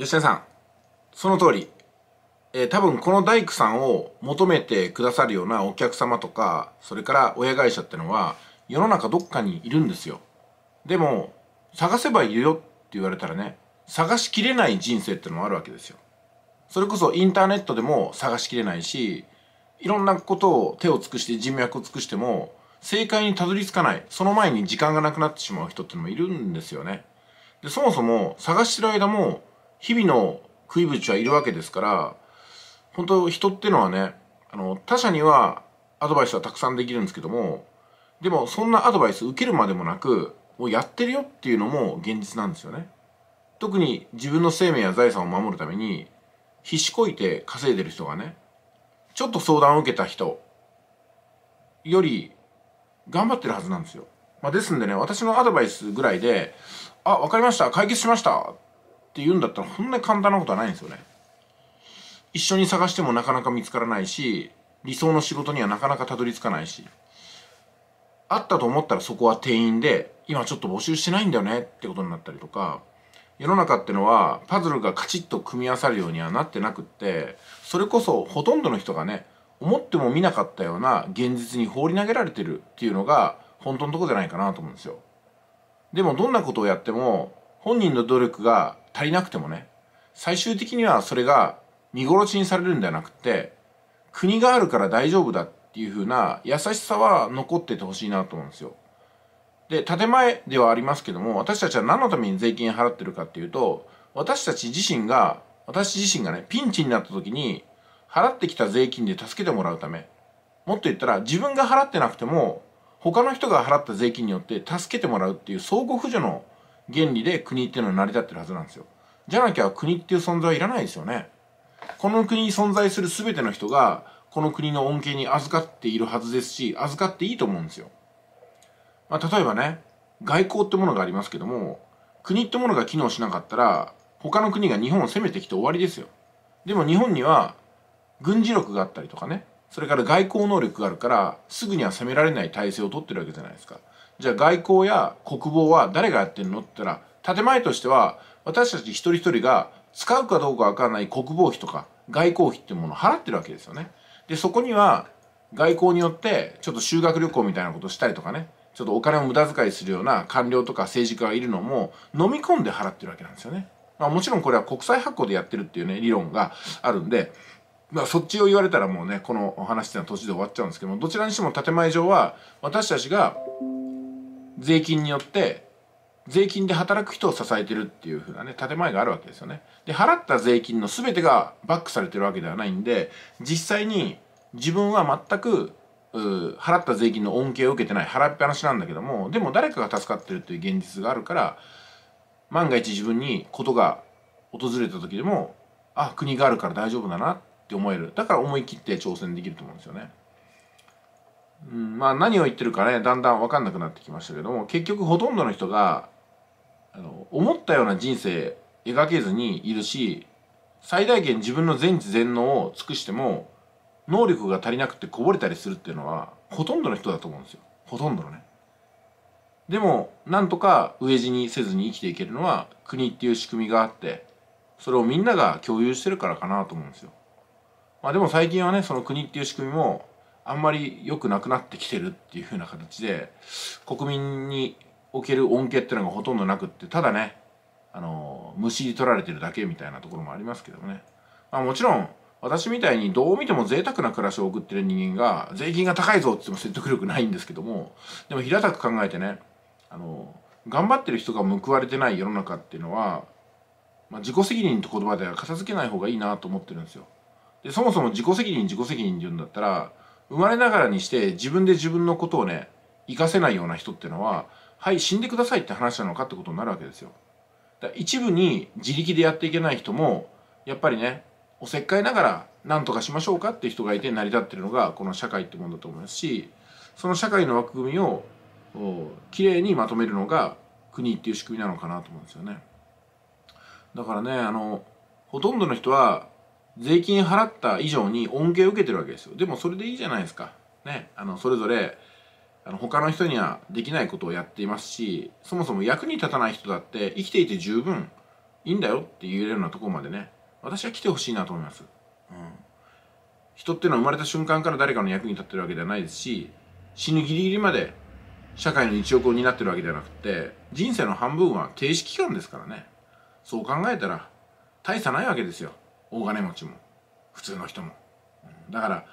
吉田さんその通り、えー、多分この大工さんを求めてくださるようなお客様とかそれから親会社ってのは世の中どっかにいるんですよでも探せばいるよって言われたらね探しきれない人生ってのもあるわけですよそれこそインターネットでも探しきれないしいろんなことを手を尽くして人脈を尽くしても正解にたどり着かないその前に時間がなくなってしまう人ってのもいるんですよねでそもそも探してる間も日々の食い口はいるわけですから本当人ってのはねあの他者にはアドバイスはたくさんできるんですけどもでもそんなアドバイス受けるまでもなくもうやってるよっていうのも現実なんですよね特に自分の生命や財産を守るために必死こいて稼いでる人がねちょっと相談を受けた人より頑張ってるはずなんですよ、まあ、ですんでね私のアドバイスぐらいで「あ分かりました解決しました」って言うんだったら、こんなに簡単なことはないんですよね。一緒に探してもなかなか見つからないし、理想の仕事にはなかなかたどり着かないし、あったと思ったらそこは定員で、今ちょっと募集してないんだよねってことになったりとか、世の中ってのはパズルがカチッと組み合わさるようにはなってなくって、それこそほとんどの人がね、思っても見なかったような現実に放り投げられてるっていうのが本当のとこじゃないかなと思うんですよ。でもどんなことをやっても本人の努力が足りなくてもね最終的にはそれが見殺しにされるんではなくて国があるから大丈夫だっていう風な優しさは残っててほしいなと思うんですよ。で建前ではありますけども私たちは何のために税金払ってるかっていうと私たち自身が私自身がねピンチになった時に払ってきた税金で助けてもらうためもっと言ったら自分が払ってなくても他の人が払った税金によって助けてもらうっていう相互扶助の原理で国っていうのは成り立ってるはずなんですよ。じゃなきゃ国っていう存在はいらないですよね。この国に存在する全ての人が、この国の恩恵に預かっているはずですし、預かっていいと思うんですよ。まあ、例えばね、外交ってものがありますけども、国ってものが機能しなかったら、他の国が日本を攻めてきて終わりですよ。でも日本には、軍事力があったりとかね、それから外交能力があるからすぐには攻められない体制を取ってるわけじゃないですかじゃあ外交や国防は誰がやってるのって言ったら建前としては私たち一人一人が使うかどうかわからない国防費とか外交費っていうものを払ってるわけですよねでそこには外交によってちょっと修学旅行みたいなことしたりとかねちょっとお金を無駄遣いするような官僚とか政治家がいるのも飲み込んで払ってるわけなんですよね。まあ、もちろんこれは国際発行でやってるっていうね理論があるんでまあ、そっちを言われたらもうねこのお話っていうのは年で終わっちゃうんですけどもどちらにしても建前上は私たちが税金によって税金で働く人を支えてるっていうふうなね建前があるわけですよね。で払った税金の全てがバックされてるわけではないんで実際に自分は全く払った税金の恩恵を受けてない払いっぱなしなんだけどもでも誰かが助かってるという現実があるから万が一自分にことが訪れた時でもあ国があるから大丈夫だなっって思えるだから思い切って挑戦できると思うんですよね。うん、まあ何を言ってるかねだんだん分かんなくなってきましたけども結局ほとんどの人があの思ったような人生描けずにいるし最大限自分の全知全能を尽くしても能力が足りなくてこぼれたりするっていうのはほとんどの人だと思うんですよほとんどのね。でもなんとか飢え死にせずに生きていけるのは国っていう仕組みがあってそれをみんなが共有してるからかなと思うんですよ。まあ、でも最近はねその国っていう仕組みもあんまり良くなくなってきてるっていうふうな形で国民における恩恵っていうのがほとんどなくってただねあのり取られてるだけみたいなところもありますけどもね、まあ、もちろん私みたいにどう見ても贅沢な暮らしを送ってる人間が税金が高いぞって言っても説得力ないんですけどもでも平たく考えてねあの頑張ってる人が報われてない世の中っていうのは、まあ、自己責任って言葉では片付けない方がいいなと思ってるんですよ。でそもそも自己責任自己責任って言うんだったら生まれながらにして自分で自分のことをね生かせないような人ってのははい死んでくださいって話なのかってことになるわけですよ。だ一部に自力でやっていけない人もやっぱりねおせっかいながら何とかしましょうかって人がいて成り立ってるのがこの社会ってもんだと思いますしその社会の枠組みをきれいにまとめるのが国っていう仕組みなのかなと思うんですよね。だからねあのほとんどの人は税金払った以上に恩恵を受けてるわけですよでもそれでいいじゃないですかねあのそれぞれあの他の人にはできないことをやっていますしそもそも役に立たない人だって生きていて十分いいんだよって言えるようなとこまでね私は来てほしいなと思います、うん、人っていうのは生まれた瞬間から誰かの役に立ってるわけではないですし死ぬギリギリまで社会の一翼を担ってるわけではなくて人生の半分は停止期間ですからねそう考えたら大差ないわけですよ大金持ちも普通の人も、うん、だから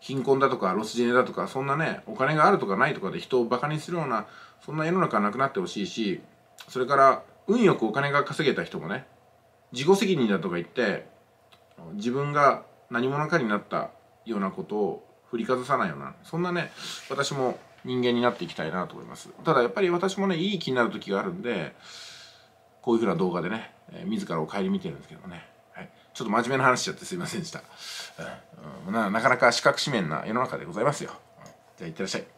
貧困だとかロスジェネだとかそんなねお金があるとかないとかで人をバカにするようなそんな世の中はなくなってほしいしそれから運よくお金が稼げた人もね自己責任だとか言って自分が何者かになったようなことを振りかざさないようなそんなね私も人間になっていきたいなと思いますただやっぱり私もねいい気になる時があるんでこういうふうな動画でね、えー、自らを顧みてるんですけどねはい、ちょっと真面目な話しちゃってすいませんでした、うん、なかなか四角四面な世の中でございますよ、じゃあいってらっしゃい